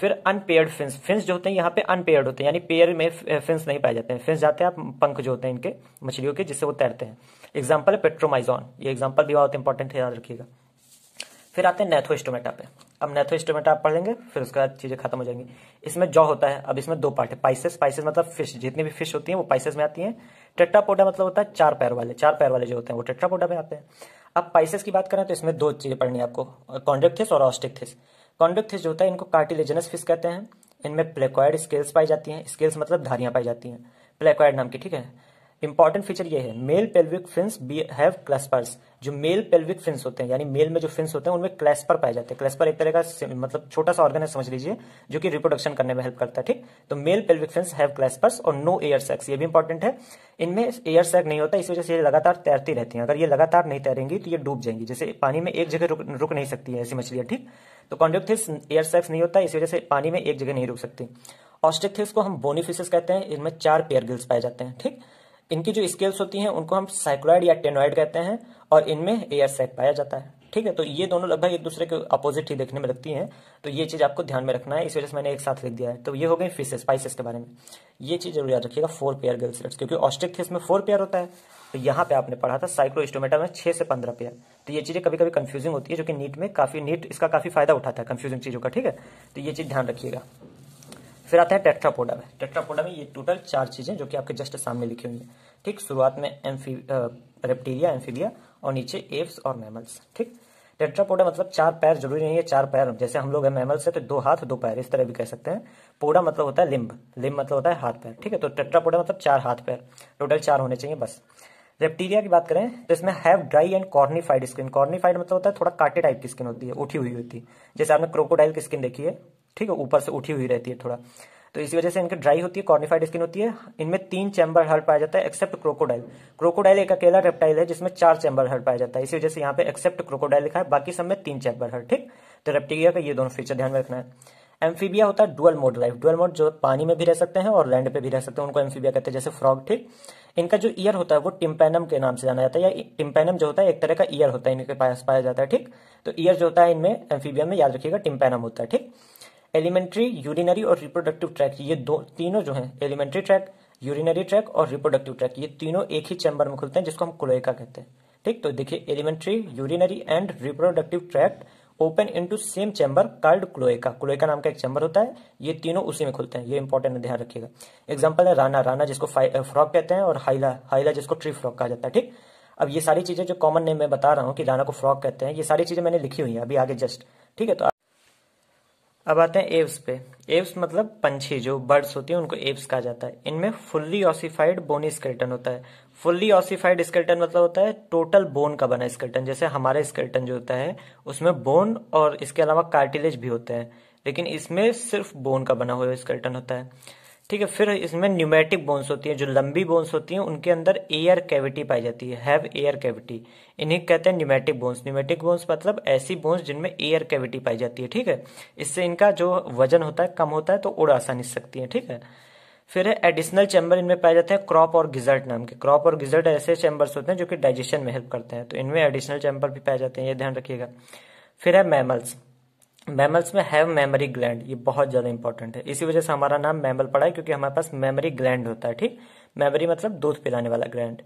फिर अनपेयर्ड फिंस फिंस जो होते हैं यहाँ पे अनपेयर्ड होते हैं यानी पेयर में फिंस नहीं पाए जाते हैं फिंस जाते हैं आप पंख जो होते हैं इनके मछलियों के जिससे वो तैरते हैं एग्जाम्पल है पेट्रोमाइजॉन ये एग्जाम्पल भी बहुत इंपॉर्टेंट है याद रखिएगा फिर आते हैं नेथोस्टोमेटा पे अब नेथोस्टोमेटा आप पढ़ लेंगे फिर उसके बाद चीजें खत्म हो जाएंगी इसमें जॉ होता है अब इसमें दो पार्ट है पाइसेस पाइसेस मतलब फिश जितनी भी फिश होती है वो पाइसेस में आती है टेट्रापोडा मतलब होता है चार पैर वाले चार पैर वाले जो होते हैं वो टेट्रापोडा में आते हैं अब पाइसेस की बात करें तो इसमें दो चीज़ें पढ़नी है आपको कॉन्ड्रेक्थिस और ऑस्टिकथिस कॉन्ड्रेक्थिस जो होता है इनको कार्टिलेजनस फिश कहते हैं इनमें प्लेक्वाइड स्केल्स पाई जाती हैं स्केल्स मतलब धारियां पाई जाती हैं प्लेक्वाइड नाम की ठीक है इंपॉर्टेंट फीचर ये है male pelvic fins have claspers जो मेल पेल्विक फिंस होते हैं यानी मेल में जो फिंस होते हैं उनमें क्लैस्पर पाए जाते हैं क्लैस्पर एक तरह का मतलब छोटा सा ऑर्गन है समझ लीजिए जो कि रिप्रोडक्शन करने में हेल्प करता है ठीक तो male pelvic fins have claspers और नो एयर सैक्स ये भी इंपॉर्टेंट है इनमें एयर सैक नहीं होता इस वजह से ये लगातार तैरती रहती है अगर ये लगातार नहीं तैरेंगी तो ये डूब जाएंगी जैसे पानी में एक जगह रुक, रुक नहीं सकती है ऐसी मछलियां ठीक तो कॉन्डक्टिस एयर सैक्स नहीं होता इस वजह से पानी में एक जगह नहीं रुक सकती ऑस्टेक्थिस को हम बोनीफिशेस कहते हैं इनमें चार पेयर गिल्स पाए जाते हैं ठीक इनकी जो स्केल्स होती हैं उनको हम साइक्लॉयड या टेनॉइड कहते हैं और इनमें एयर सैक पाया जाता है ठीक है तो ये दोनों लगभग एक दूसरे के अपोजिट ही देखने में लगती हैं तो ये चीज़ आपको ध्यान में रखना है इस वजह से मैंने एक साथ लिख दिया है तो ये हो गई फिशेस स्पाइसेस के बारे में ये चीज़ जरूर याद रखिएगा फोर पेयर गर्ल्स क्योंकि ऑस्ट्रिक इसमें फोर पेयर होता है तो यहाँ पे आपने पढ़ा था साइक्रोस्टोमेटा में छह से पंद्रह पेयर तो ये चीज़ें कभी कभी कंफ्यूजिंग होती है जो कि नीट में काफ़ी नीट इसका काफ़ी फायदा उठाता है कंफ्यूजिंग चीज़ों का ठीक है तो ये चीज़ ध्यान रखिएगा फिर आता है टेट्रापोडा में टेट्रापोडा में ये टोटल चार चीजें जो कि आपके जस्ट सामने लिखी हुई हैं ठीक शुरुआत में एम्फी रेप्टीरिया एम्फीबिया और नीचे एव्स और मैमल्स ठीक टेट्रापोडा मतलब चार पैर जरूरी नहीं है चार पैर जैसे हम लोग हैं मैमल्स है तो दो हाथ दो पैर इस तरह भी कह सकते हैं पोडा मतलब होता है लिम्ब लिम्ब मतलब होता है हाथ पैर ठीक है तो टेट्रापोडा मतलब चार हाथ पैर टोटल चार होने चाहिए बस रेप्टीरिया की बात करें तो इसमें have dry and cornified skin cornified मतलब होता है थोड़ा काटे टाइप की स्किन होती है उठी हुई होती है जैसे आपने क्रोकोडाइल की स्किन देखी है ठीक है ऊपर से उठी हुई रहती है थोड़ा तो इसी वजह से इनकी ड्राई होती है कॉर्निफाइड स्किन होती है इनमें तीन चैम्बर हर्ड पाया जाता है एक्सेप्ट क्रोकोडाइल क्रोकोडाइल एक अकेला रेप्टाइल है जिसमें चार चैम्बर हर्ड पाया जाता है इसी वजह से यहाँ पे एक्सेप्ट क्रोकोडाइल लिखा है बाकी सब में तीन चैम्बर हर ठीक तो रेप्टेरिया का ये दोनों फीचर ध्यान में रखना है एम्फीबिया होता है dual mode life dual mode जो पानी में भी रह सकते हैं और लैंड पे भी रह सकते हैं उनको एम्फीबिया कहते हैं जैसे फ्रॉग ठीक इनका जो ईयर होता है वो टिम्पेनम के नाम से जाना जाता है या टिम्पेनम जो होता है एक तरह का ईयर होता है इनके पास पाया जाता है ठीक तो ईयर जो होता है इनमें एम्फीबिया में याद रखिएगा टिम्पेनम होता है ठीक एलिमेंट्री यूरिनरी और रिप्रोडक्टिव ट्रैक ये दो तीनों जो हैं एलिमेंट्री ट्रैक यूरिनरी ट्रैक और रिप्रोडक्टिव ट्रैक ये तीनों एक ही चैम्बर में खुलते हैं जिसको हम क्लोएका कहते हैं ठीक तो देखिए alimentary urinary and reproductive tract open into same chamber called cloaca cloaca नाम का एक चैम्बर होता है ये तीनों उसी में खुलते हैं ये इंपॉर्टेंट ध्यान रखिएगा एग्जाम्पल है राना राना जिसको फ्रॉक कहते हैं और हाइला हाइला जिसको ट्री फ्रॉक कहा जाता है ठीक अब ये सारी चीजें जो कॉमन नेम मैं बता रहा हूँ कि राना को फ्रॉक कहते हैं ये सारी चीजें मैंने लिखी हुई है अभी आगे जस्ट ठीक है तो अब आते हैं एव्स पे एव्स मतलब पंछी जो बर्ड्स होती हैं उनको एव्स कहा जाता है इनमें फुल्ली ऑसिफाइड बोनी स्केल्टन होता है फुल्ली ऑसिफाइड स्केल्टन मतलब होता है टोटल बोन का बना स्केल्टन जैसे हमारा स्केल्टन जो होता है उसमें बोन और इसके अलावा कार्टिलेज भी होते हैं लेकिन इसमें सिर्फ बोन का बना हुआ स्केल्टन होता है ठीक है फिर इसमें न्यूमेटिक बोन्स होती है जो लंबी बोन्स होती है उनके अंदर एयर कैविटी पाई जाती है हैव एयर कैविटी इन्हें कहते हैं न्यूमेटिक बोन्स न्यूमेटिक बोन्स मतलब ऐसी बोन्स जिनमें एयर कैविटी पाई जाती है ठीक है इससे इनका जो वजन होता है कम होता है तो उड़ आसानी सकती है ठीक है फिर है एडिशनल चैम्बर इनमें पाए जाते हैं क्रॉप और गिजर्ट नाम के क्रॉप और गिजर्ट ऐसे चैम्बर्स होते हैं जो कि डाइजेशन में हेल्प करते हैं तो इनमें एडिशनल चैम्बर भी पाए जाते हैं ये ध्यान रखिएगा फिर है मैमल्स मैमल्स में हैव मेमोरी ग्लैंड ये बहुत ज़्यादा इंपॉर्टेंट है इसी वजह से हमारा नाम मैमल पड़ा है क्योंकि हमारे पास मेमोरी ग्लैंड होता है ठीक मेमोरी मतलब दूध पिलाने वाला gland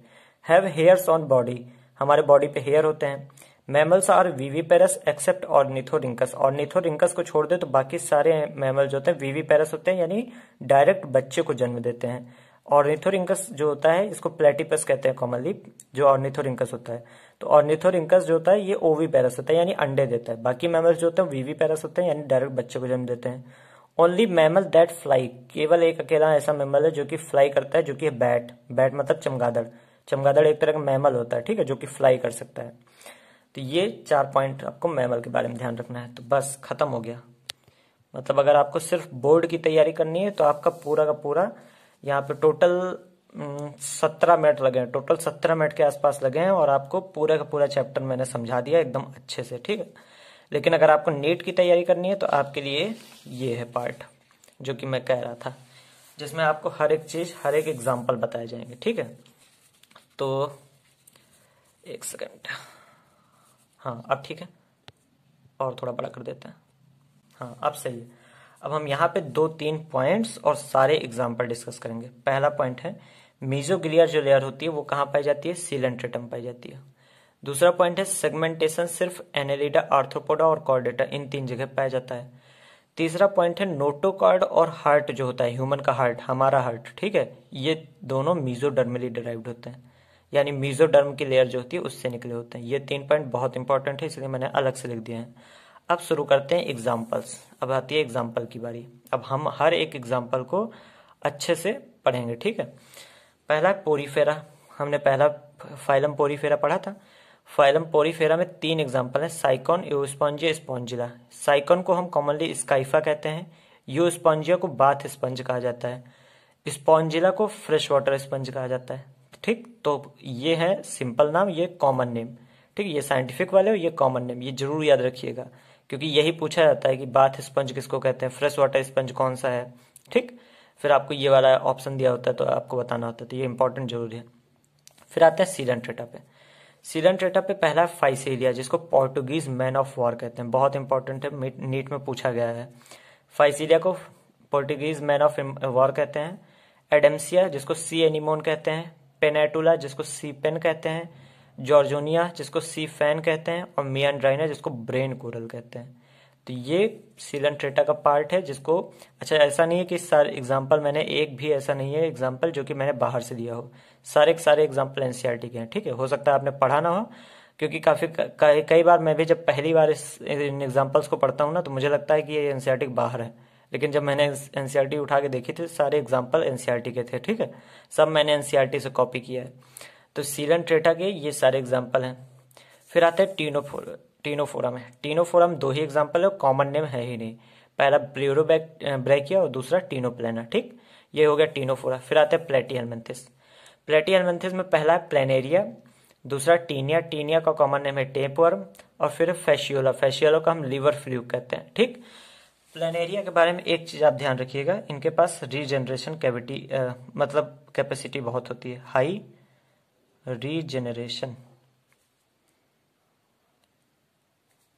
have hairs on body हमारे बॉडी पे हेयर होते हैं मैमल्स आर वीवीपेरस एक्सेप्ट और निथोरिंकस और निथोरिंकस को छोड़ दे तो बाकी सारे मैमल जो होते हैं वीवीपेरस होते हैं यानी डायरेक्ट बच्चे को जन्म देते हैं ऑर्निथोरिंकस जो होता है इसको प्लेटिपस कहते हैं कॉमनली जो ऑर्निथोरिंकस होता है तो ऑर्निथोरिंकस जो होता है ये ओवी पैरस होता है यानी अंडे देता है बाकी मैमल्स जो होते हैं वीवी पैरस होते हैं यानी डायरेक्ट बच्चे को जन्म देते हैं ओनली मैमल दैट फ्लाई केवल एक अकेला ऐसा मैमल है जो कि फ्लाई करता है जो कि बैट बैट मतलब चमगादड़ चमगादड़ एक तरह का मैमल होता है ठीक है जो कि फ्लाई कर सकता है तो ये चार पॉइंट आपको मैमल के बारे में ध्यान रखना है तो बस खत्म हो गया मतलब अगर आपको सिर्फ बोर्ड की तैयारी करनी है तो आपका पूरा का पूरा यहाँ पे टोटल सत्रह मिनट लगे हैं टोटल सत्रह मिनट के आसपास लगे हैं और आपको पूरा का पूरा चैप्टर मैंने समझा दिया एकदम अच्छे से ठीक है लेकिन अगर आपको नेट की तैयारी करनी है तो आपके लिए ये है पार्ट जो कि मैं कह रहा था जिसमें आपको हर एक चीज हर एक एग्जाम्पल बताए जाएंगे ठीक है तो एक सेकेंड हाँ अब ठीक है और थोड़ा बड़ा कर देते हैं हाँ अब सही है अब हम यहाँ पे दो तीन पॉइंट्स और सारे एग्जाम्पल डिस्कस करेंगे पहला पॉइंट है मीजोग्लियर जो लेयर होती है वो कहाँ पाई जाती है सीलेंट्रेटम पाई जाती है दूसरा पॉइंट है सेगमेंटेशन सिर्फ एनेलिडा आर्थ्रोपोडा और कॉर्डेटा इन तीन जगह पाया जाता है तीसरा पॉइंट है नोटोकार्ड और हार्ट जो होता है ह्यूमन का हार्ट हमारा हार्ट ठीक है ये दोनों मीजोडर्मली डिराइव्ड होते हैं यानी मीजोडर्म की लेयर जो होती है उससे निकले होते हैं ये तीन पॉइंट बहुत इंपॉर्टेंट है इसलिए मैंने अलग से लिख दिया है अब शुरू करते हैं एग्जाम्पल्स अब आती है एग्जाम्पल की बारी अब हम हर एक एग्जाम्पल को अच्छे से पढ़ेंगे ठीक है पहला पोरीफेरा हमने पहला फाइलम पोरीफेरा पढ़ा था फाइलम पोरीफेरा में तीन एग्जाम्पल हैं साइकॉन स्पॉन्जिया स्पॉन्जिला साइकॉन को हम कॉमनली स्काइफा कहते हैं स्पॉन्जिया को बाथ स्पंज कहा जाता है स्पॉन्जिला को फ्रेश वाटर स्पंज कहा जाता है ठीक तो ये है सिंपल नाम ये कॉमन नेम ठीक ये साइंटिफिक वाले हो ये कॉमन नेम ये जरूर याद रखिएगा क्योंकि यही पूछा जाता है कि बाथ स्पंज किसको कहते हैं फ्रेश वाटर स्पंज कौन सा है ठीक फिर आपको ये वाला ऑप्शन दिया होता है तो आपको बताना होता है तो ये इंपॉर्टेंट जरूरी है फिर आते हैं सीरन ट्रेटा पे सीरन ट्रेटा पे पहला है फाइसेलिया जिसको पोर्टुगीज मैन ऑफ वॉर कहते हैं बहुत इंपॉर्टेंट है नीट में पूछा गया है फाइसिलिया को पोर्टुगीज मैन ऑफ वॉर कहते हैं एडम्सिया जिसको सी एनिमोन कहते हैं पेनेटुला जिसको सी पेन कहते हैं जॉर्जोनिया जिसको सी फैन कहते हैं और ड्राइना जिसको ब्रेन कोरल कहते हैं तो ये सीलन ट्रेटा का पार्ट है जिसको अच्छा ऐसा नहीं है कि सारे एग्जाम्पल मैंने एक भी ऐसा नहीं है एग्जाम्पल जो कि मैंने बाहर से दिया हो सारे के सारे एग्जाम्पल एनसीआरटी के हैं ठीक है हो सकता है आपने पढ़ा ना हो क्योंकि काफ़ी कई का, बार मैं भी जब पहली बार इस इन एग्जाम्पल्स को पढ़ता हूँ ना तो मुझे लगता है कि ये एनसीआरटी बाहर है लेकिन जब मैंने एनसीआर उठा के देखी थी सारे एग्जाम्पल एनसीआरटी के थे ठीक है सब मैंने एनसीआर से कॉपी किया है तो सीलन ट्रेटा के ये सारे एग्जाम्पल हैं फिर आते हैं टीनोफो टीनोफोरम है टीनोफोरम दो ही एग्जाम्पल है कॉमन नेम है ही नहीं पहला ब्ल्यूरो ब्रैकिया और दूसरा टीनोप्लेना ठीक ये हो गया टीनोफोरा फिर आते हैं प्लेटियलमेंथिस प्लेटियलमेंथिस में पहला है प्लेनेरिया दूसरा टीनिया टीनिया का कॉमन नेम है टेपवर्म और फिर फैशियोला फैशियोला का हम लीवर फ्लू कहते हैं ठीक प्लेनेरिया के बारे में एक चीज़ आप ध्यान रखिएगा इनके पास रीजनरेशन कैविटी मतलब कैपेसिटी बहुत होती है हाई रीजेनरेशन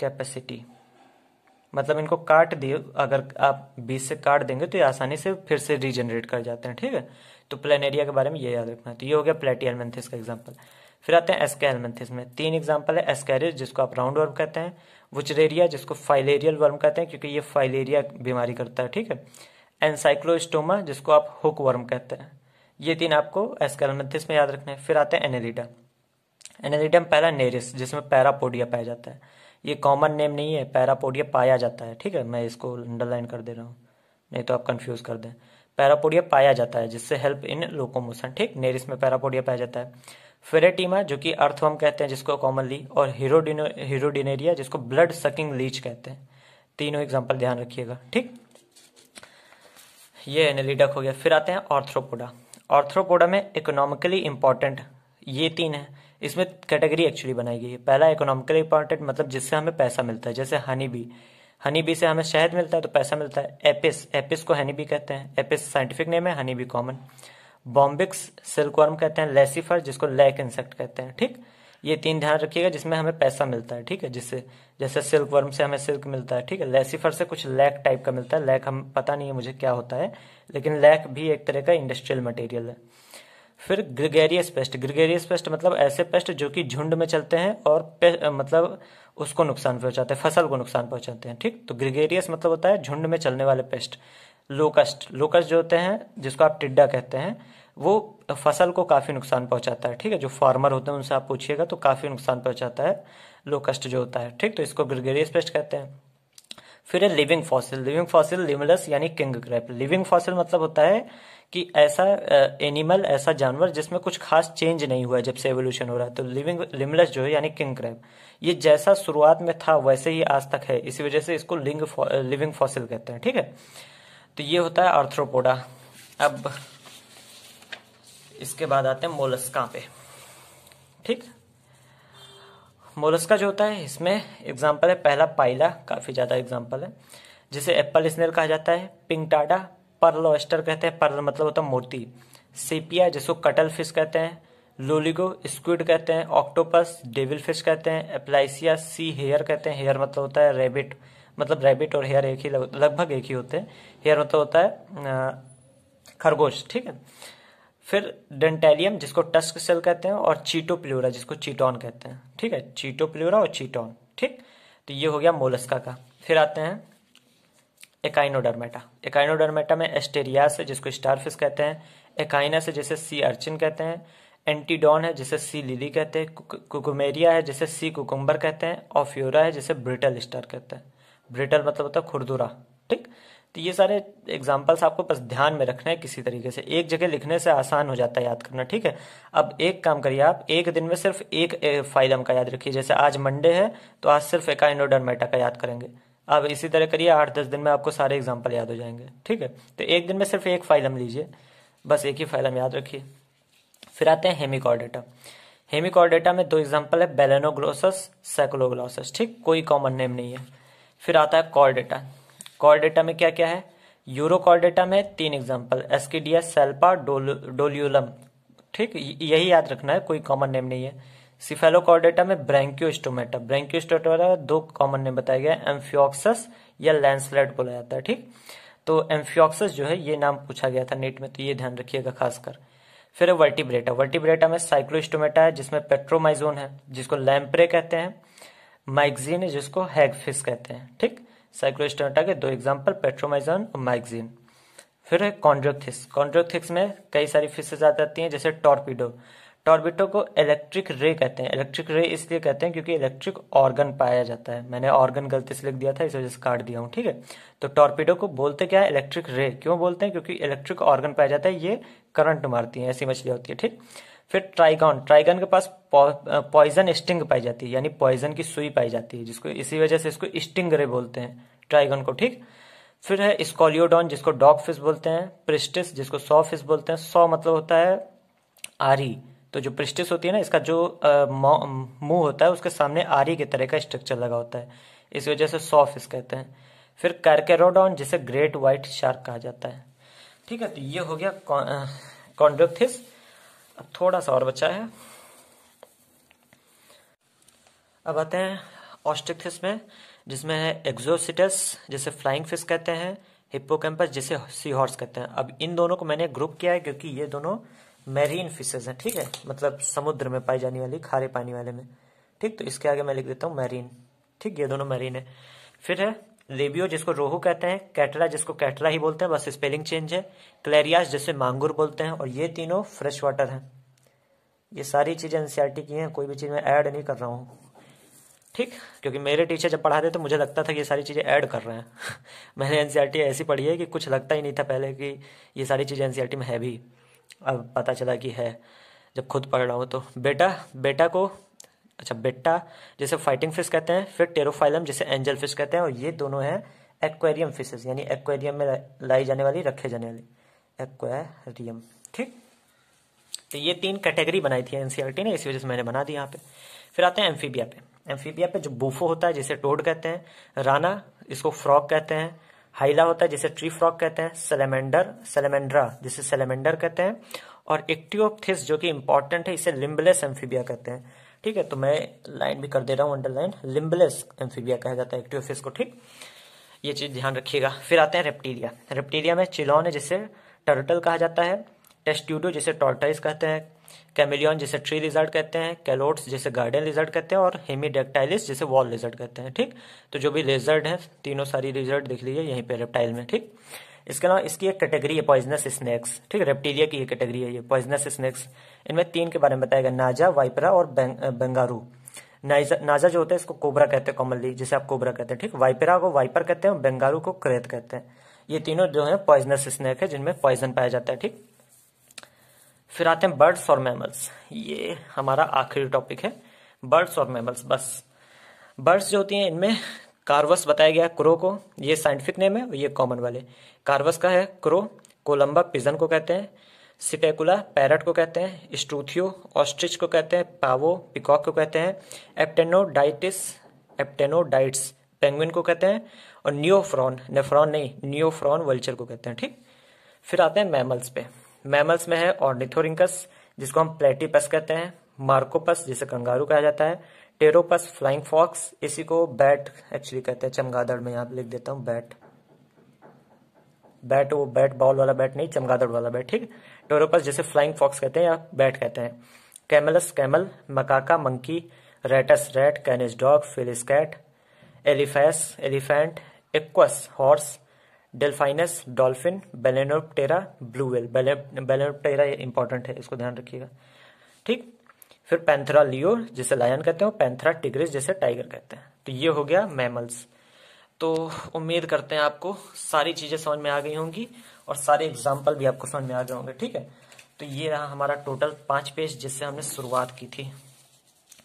कैपेसिटी मतलब इनको काट दिए अगर आप बीस से काट देंगे तो ये आसानी से फिर से रीजनरेट कर जाते हैं ठीक है तो प्लेनेरिया के बारे में ये याद रखना तो ये हो गया प्लेटियलमेंथिस का एग्जाम्पल फिर आते हैं एलमेंथिस में तीन एग्जाम्पल है एस्कैरिस जिसको आप राउंड वर्म कहते हैं वुचरेरिया जिसको फाइलेरियल वर्म कहते हैं क्योंकि ये फाइलेरिया बीमारी करता है ठीक है एनसाइक्लोस्टोमा जिसको आप हुक वर्म कहते हैं ये तीन आपको एस्कल में याद रखने फिर आते हैं एनेलिडा एनेलिडम e e पहला नेरिस जिसमें पैरापोडिया पाया जाता है ये कॉमन नेम नहीं है पैरापोडिया पाया जाता है ठीक है मैं इसको अंडरलाइन कर दे रहा हूँ नहीं तो आप कंफ्यूज कर दें पैरापोडिया पाया जाता है जिससे हेल्प इन लोकोमोशन ठीक नेरिस में पैरापोडिया पाया जाता है फेरेटीमा जो कि अर्थवम कहते हैं जिसको कॉमनली और हीरोडिनो हीरोडिनेरिया जिसको ब्लड सकिंग लीच कहते हैं तीनों एग्जाम्पल ध्यान रखिएगा ठीक ये एनेलिडक e हो गया फिर आते हैं ऑर्थ्रोपोडा ऑर्थ्रोपोडा में इकोनॉमिकली इम्पॉर्टेंट ये तीन है इसमें कैटेगरी एक्चुअली बनाई गई है पहला इकोनॉमिकली इम्पॉर्टेंट मतलब जिससे हमें पैसा मिलता है जैसे हनी बी हनी बी से हमें शहद मिलता है तो पैसा मिलता है एपिस एपिस को हनी बी कहते हैं एपिस साइंटिफिक नेम है honey bee common bombyx silkworm कहते हैं लेसिफर जिसको लैक इंसेक्ट कहते हैं ठीक ये तीन ध्यान रखिएगा जिसमें हमें पैसा मिलता है ठीक है जिससे जैसे सिल्क वर्म से हमें सिल्क मिलता है ठीक है लेसीफर से कुछ लैक टाइप का मिलता है लैक हम पता नहीं है मुझे क्या होता है लेकिन लैक भी एक तरह का इंडस्ट्रियल मटेरियल है फिर ग्रिगेरियस पेस्ट ग्रिगेरियस पेस्ट मतलब ऐसे पेस्ट जो कि झुंड में चलते हैं और मतलब उसको नुकसान पहुंचाते हैं फसल को नुकसान पहुंचाते हैं ठीक तो ग्रिगेरियस मतलब होता है झुंड में चलने वाले पेस्ट लोकस्ट लोकस्ट जो होते हैं जिसको आप टिड्डा कहते हैं वो फसल को काफ़ी नुकसान पहुंचाता है ठीक है जो फार्मर होते हैं उनसे आप पूछिएगा तो काफ़ी नुकसान पहुंचाता है लोकस्ट जो होता है ठीक तो इसको ग्रिगेरियस पेस्ट कहते हैं फिर है living fossil living fossil limulus यानी किंग क्रैप लिविंग फॉसिल मतलब होता है कि ऐसा एनिमल ऐसा जानवर जिसमें कुछ खास चेंज नहीं हुआ जब से एवोल्यूशन हो रहा है तो लिविंग लिमलस जो है यानी किंग क्रैप ये जैसा शुरुआत में था वैसे ही आज तक है इसी वजह से इसको लिंग लिविंग फॉसिल कहते हैं ठीक है तो ये होता है आर्थ्रोपोडा अब इसके बाद आते हैं मोलस्का पे ठीक मोलस्का जो होता है इसमें एग्जाम्पल है पहला पाइला काफ़ी ज़्यादा एग्जाम्पल है जिसे एप्पल स्नेल कहा जाता है पिंकटाडा पर्ल ऑस्टर कहते हैं पर्ल मतलब होता है मोती सेपिया जिसको कटल फिश कहते हैं लोलिगो स्क्विड कहते हैं ऑक्टोपस डेविल फिश कहते हैं एप्लाइसिया सी हेयर कहते हैं हेयर मतलब होता है रेबिट मतलब रेबिट और हेयर एक ही लगभग एक ही होते हैं हेयर मतलब होता है खरगोश ठीक है फिर डेंटेलियम जिसको टस्क सेल कहते हैं और चीटो प्लोरा जिसको चीटोन कहते हैं ठीक है चीटो प्लोरा और चीटोन ठीक तो ये हो गया मोलस्का का फिर आते हैं एकाइनोडर्मेटा एकाइनोडर्मेटा में एस्टेरिया है जिसको स्टारफिश कहते हैं एकाइना है जिसे सी अर्चिन कहते हैं एंटीडॉन है जिसे सी लिली कहते हैं कुकुमेरिया है जिसे सी कुकुम्बर कहते हैं ऑफ्योरा है जिसे ब्रिटल स्टार कहते हैं ब्रिटल मतलब होता है खुरदुरा ठीक तो ये सारे एग्जाम्पल्स आपको बस ध्यान में रखना है किसी तरीके से एक जगह लिखने से आसान हो जाता है याद करना ठीक है अब एक काम करिए आप एक दिन में सिर्फ एक फाइलम का याद रखिए जैसे आज मंडे है तो आज सिर्फ मेटा का याद करेंगे अब इसी तरह करिए आठ दस दिन में आपको सारे एग्जाम्पल याद हो जाएंगे ठीक है तो एक दिन में सिर्फ एक फाइलम लीजिए बस एक ही फाइलम याद रखिए फिर आते हैं हेमिकॉर्डेटा हेमिकॉर्डेटा में दो एग्जाम्पल है बेलेनोग्लोसस सैकुलोग्लोसस ठीक कोई कॉमन नेम नहीं है फिर आता है कॉर्डेटा कॉर डेटा में क्या क्या है यूरो कॉर डेटा में तीन एग्जाम्पल एसकीडिया सेल्पा डोल्यूलम ठीक यही याद रखना है कोई कॉमन नेम नहीं है सिफेलो कॉर्डेटा में ब्रैंक्योस्टोमेटा ब्रैंक्योस्टोमेटा दो कॉमन नेम बताया गया एम्फियोक्सस या लैंडस्लाइड बोला जाता है ठीक तो एम्फियोक्सस जो है ये नाम पूछा गया था नेट में तो ये ध्यान रखिएगा खासकर फिर वर्टिब्रेटा वर्टिब्रेटा में साइक्लोस्टोमेटा है जिसमें पेट्रोमाइजोन है जिसको लैम्प्रे कहते हैं माइग्जीन है जिसको हैगफिस कहते हैं ठीक साइक्लोस्टोनाटा के दो एग्जाम्पल पेट्रोमाइजोन और माइक्सिन फिर है कॉन्ड्रोथिक्स कॉन्ड्रोथिक्स में कई सारी फिशेज आ जाती हैं जैसे टॉर्पीडो टॉर्बिटो को इलेक्ट्रिक रे कहते हैं इलेक्ट्रिक रे इसलिए कहते हैं क्योंकि इलेक्ट्रिक ऑर्गन पाया जाता है मैंने ऑर्गन गलती से लिख दिया था इस वजह से काट दिया हूँ ठीक है तो टॉर्पिडो को बोलते क्या है इलेक्ट्रिक रे क्यों बोलते हैं क्योंकि इलेक्ट्रिक ऑर्गन पाया जाता है ये करंट मारती है ऐसी मछली होती है ठीक फिर ट्राइगॉन ट्राइगन के पास पॉइजन स्टिंग पाई जाती है यानी पॉइजन की सुई पाई जाती है जिसको इसी वजह से इसको स्टिंग रे बोलते हैं ट्राइगन को ठीक फिर है स्कॉलियोडॉन जिसको डॉग फिश बोलते हैं प्रिस्टिस जिसको सौ फिश बोलते हैं सौ मतलब होता है आरी तो जो प्रिस्टिस होती है ना इसका जो मुंह होता है उसके सामने आरी की तरह का स्ट्रक्चर लगा होता है इस वजह से सौ फिश कहते हैं फिर कैरकेरोडॉन जिसे ग्रेट व्हाइट शार्क कहा जाता है ठीक है तो ये हो गया कॉन्ड्रोथिस कौ, अब थोड़ा सा और बचा है अब आते हैं ऑस्टिकथिस में जिसमें है एग्जोसिटस जिसे फ्लाइंग फिश कहते हैं हिप्पोकैम्पस जिसे सी हॉर्स कहते हैं अब इन दोनों को मैंने ग्रुप किया है क्योंकि ये दोनों मैरीन फिशेज हैं ठीक है मतलब समुद्र में पाई जाने वाली खारे पानी वाले में ठीक तो इसके आगे मैं लिख देता हूँ मैरीन ठीक ये दोनों मैरीन है फिर है लेबियो जिसको रोहू कहते हैं कैटरा जिसको कैटरा ही बोलते हैं बस स्पेलिंग चेंज है क्लेरियास जिसे मांगुर बोलते हैं और ये तीनों फ्रेश वाटर हैं ये सारी चीज़ें एनसीआरटी की हैं कोई भी चीज़ मैं ऐड नहीं कर रहा हूँ ठीक क्योंकि मेरे टीचर जब पढ़ाते तो मुझे लगता था कि ये सारी चीज़ें ऐड कर रहे हैं मैंने एनसीआरटी ऐसी पढ़ी है कि कुछ लगता ही नहीं था पहले कि ये सारी चीज़ें एनसीआरटी में है भी अब पता चला कि है जब खुद पढ़ रहा हूँ तो बेटा बेटा को अच्छा बेट्टा जिसे फाइटिंग फिश कहते हैं फिर टेरोफाइलम जिसे एंजल फिश कहते हैं और ये दोनों हैं एक्वेरियम फिशेज यानी एक्वेरियम में लाई जाने वाली रखे जाने वाली एक्वेरियम ठीक तो ये तीन कैटेगरी बनाई थी एनसीआरटी e ने इसी वजह से मैंने बना दी यहाँ पे फिर आते हैं एम्फीबिया पे एम्फीबिया पे जो बूफो होता है जिसे टोड कहते हैं राना इसको फ्रॉक कहते हैं हाइला होता है जिसे ट्री फ्रॉक कहते हैं सेलेमेंडर सेलेमेंड्रा जिसे सेलेमेंडर कहते हैं और एक्टियोपथिस जो कि इंपॉर्टेंट है इसे लिम्बलेस एम्फीबिया कहते हैं ठीक है तो मैं लाइन भी कर दे रहा हूँ अंडरलाइन लिम्बलेस एम्फीबिया कहा जाता है एक्टियोफिस को ठीक ये चीज ध्यान रखिएगा फिर आते हैं रेप्टीरिया रेप्टीरिया में चिलॉन है जिसे टर्टल कहा जाता है टेस्ट्यूडो जिसे टोर्टाइस कहते हैं कैमिलियन जिसे ट्री रिजल्ट कहते हैं कैलोट्स जिसे गार्डन रिजल्ट कहते हैं और हेमीडेक्टाइलिस जिसे वॉल रिजल्ट कहते हैं ठीक तो जो भी लिजर्ड है तीनों सारी रिजल्ट देख लीजिए यहीं पे रेप्टाइल में ठीक इसके अलावा इसकी एक कैटेगरी है पॉइजनस स्नैक्स ठीक है रेप्टीरिया की एक कैटेगरी है ये पॉइजनस स्नैक्स इनमें तीन के बारे में बताया गया नाजा वाइपरा और बेंगारू नाजा, नाजा जो होता है इसको कोबरा कहते हैं कॉमनली जिसे आप कोबरा कहते हैं ठीक वाइपरा को वाइपर कहते हैं बेंगारू को क्रेत कहते हैं ये तीनों जो है पॉइजनस स्नैक है जिनमें पॉइजन पाया जाता है ठीक फिर आते हैं बर्ड्स और मैमल्स ये हमारा आखिरी टॉपिक है बर्ड्स और मैमल्स बस बर्ड्स जो होती हैं इनमें कार्वस बताया गया क्रो को ये साइंटिफिक नेम है ये कॉमन वाले कार्वस का है क्रो कोलम्बा पिजन को कहते हैं सिपेकुला पैरट को कहते हैं स्टूथियो ऑस्ट्रिच को कहते हैं पावो पिकॉक को कहते हैं एप्टेनोडाइटिस एप्टेनोडाइट्स पेंगुइन को कहते हैं और न्योफ्रॉन नेफ्रॉन नहीं न्योफ्रॉन वल्चर को कहते हैं ठीक फिर आते हैं मैमल्स पे मैमल्स में है ऑर्निथोरिंकस जिसको हम प्लेटिपस कहते हैं मार्कोपस जिसे कंगारू कहा जाता है टेरोपस फ्लाइंग फॉक्स इसी को बैट एक्चुअली कहते हैं चमगादड़ में यहां लिख देता हूं बैट बैट वो बैट बॉल वाला बैट नहीं चमगादड़ वाला बैट ठीक टेरोपस जैसे फ्लाइंग फॉक्स कहते हैं या बैट कहते हैं camelus camel macaca monkey rattus rat canis dog felis cat elephas elephant equus horse delphinus dolphin balaenoptera blue whale balaenoptera important है इसको ध्यान रखिएगा ठीक फिर पैंथरा लियो जिसे लायन कहते हैं और पैंथरा टिग्रिस जैसे टाइगर कहते हैं तो ये हो गया मैमल्स तो उम्मीद करते हैं आपको सारी चीज़ें समझ में आ गई होंगी और सारे एग्जाम्पल भी आपको समझ में आ गए होंगे ठीक है तो ये रहा हमारा टोटल पांच पेज जिससे हमने शुरुआत की थी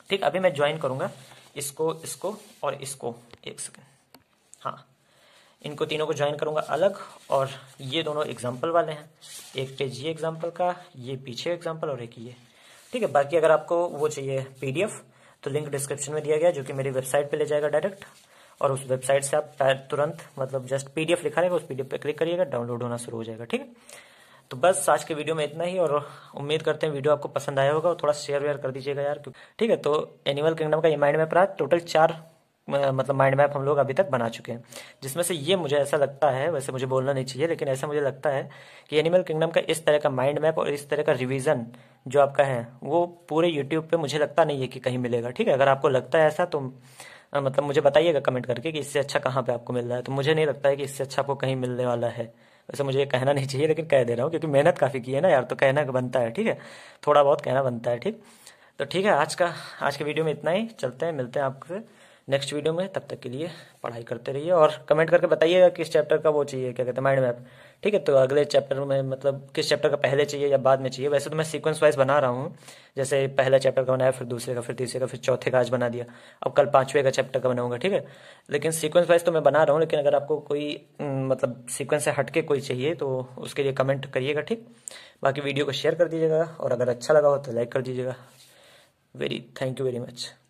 ठीक अभी मैं ज्वाइन करूंगा इसको इसको और इसको एक सेकेंड हाँ इनको तीनों को ज्वाइन करूंगा अलग और ये दोनों एग्जाम्पल वाले हैं एक पेज ये एग्जाम्पल का ये पीछे एग्जाम्पल और एक ये ठीक है बाकी अगर आपको वो चाहिए पीडीएफ तो लिंक डिस्क्रिप्शन में दिया गया जो कि मेरी वेबसाइट पे ले जाएगा डायरेक्ट और उस वेबसाइट से आप तुरंत मतलब जस्ट पीडीएफ लिखा रहेगा उस पीडीएफ पे क्लिक करिएगा डाउनलोड होना शुरू हो जाएगा ठीक है तो बस आज के वीडियो में इतना ही और उम्मीद करते हैं वीडियो आपको पसंद आया होगा और थोड़ा शेयर वेयर कर दीजिएगा यार ठीक है तो एनिमल किंगडम का ये माइंड में रहा टोटल चार मतलब माइंड मैप हम लोग अभी तक बना चुके हैं जिसमें से ये मुझे ऐसा लगता है वैसे मुझे बोलना नहीं चाहिए लेकिन ऐसा मुझे लगता है कि एनिमल किंगडम का इस तरह का माइंड मैप और इस तरह का रिवीजन जो आपका है वो पूरे यूट्यूब पे मुझे लगता नहीं है कि कहीं मिलेगा ठीक है अगर आपको लगता है ऐसा तो मतलब मुझे बताइएगा कमेंट करके कि इससे अच्छा कहाँ पे आपको मिल रहा है तो मुझे नहीं लगता है कि इससे अच्छा आपको कहीं मिलने वाला है वैसे मुझे कहना नहीं चाहिए लेकिन कह दे रहा हूँ क्योंकि मेहनत काफ़ी की है ना यार तो कहना बनता है ठीक है थोड़ा बहुत कहना बनता है ठीक तो ठीक है आज का आज के वीडियो में इतना ही चलते हैं मिलते हैं आपसे नेक्स्ट वीडियो में तब तक के लिए पढ़ाई करते रहिए और कमेंट करके बताइएगा किस चैप्टर का वो चाहिए क्या कहते हैं माइंड मैप ठीक है तो अगले चैप्टर में मतलब किस चैप्टर का पहले चाहिए या बाद में चाहिए वैसे तो मैं सीक्वेंस वाइज बना रहा हूँ जैसे पहला चैप्टर का बनाया फिर दूसरे का फिर तीसरे का फिर चौथे का आज बना दिया अब कल पाँचवें का चैप्टर का बनाऊंगा ठीक है लेकिन सीक्वेंस वाइज तो मैं बना रहा हूँ लेकिन अगर आपको कोई मतलब सीक्वेंस से हटके कोई चाहिए तो उसके लिए कमेंट करिएगा ठीक बाकी वीडियो को शेयर कर दीजिएगा और अगर अच्छा लगा हो तो लाइक कर दीजिएगा very thank you very much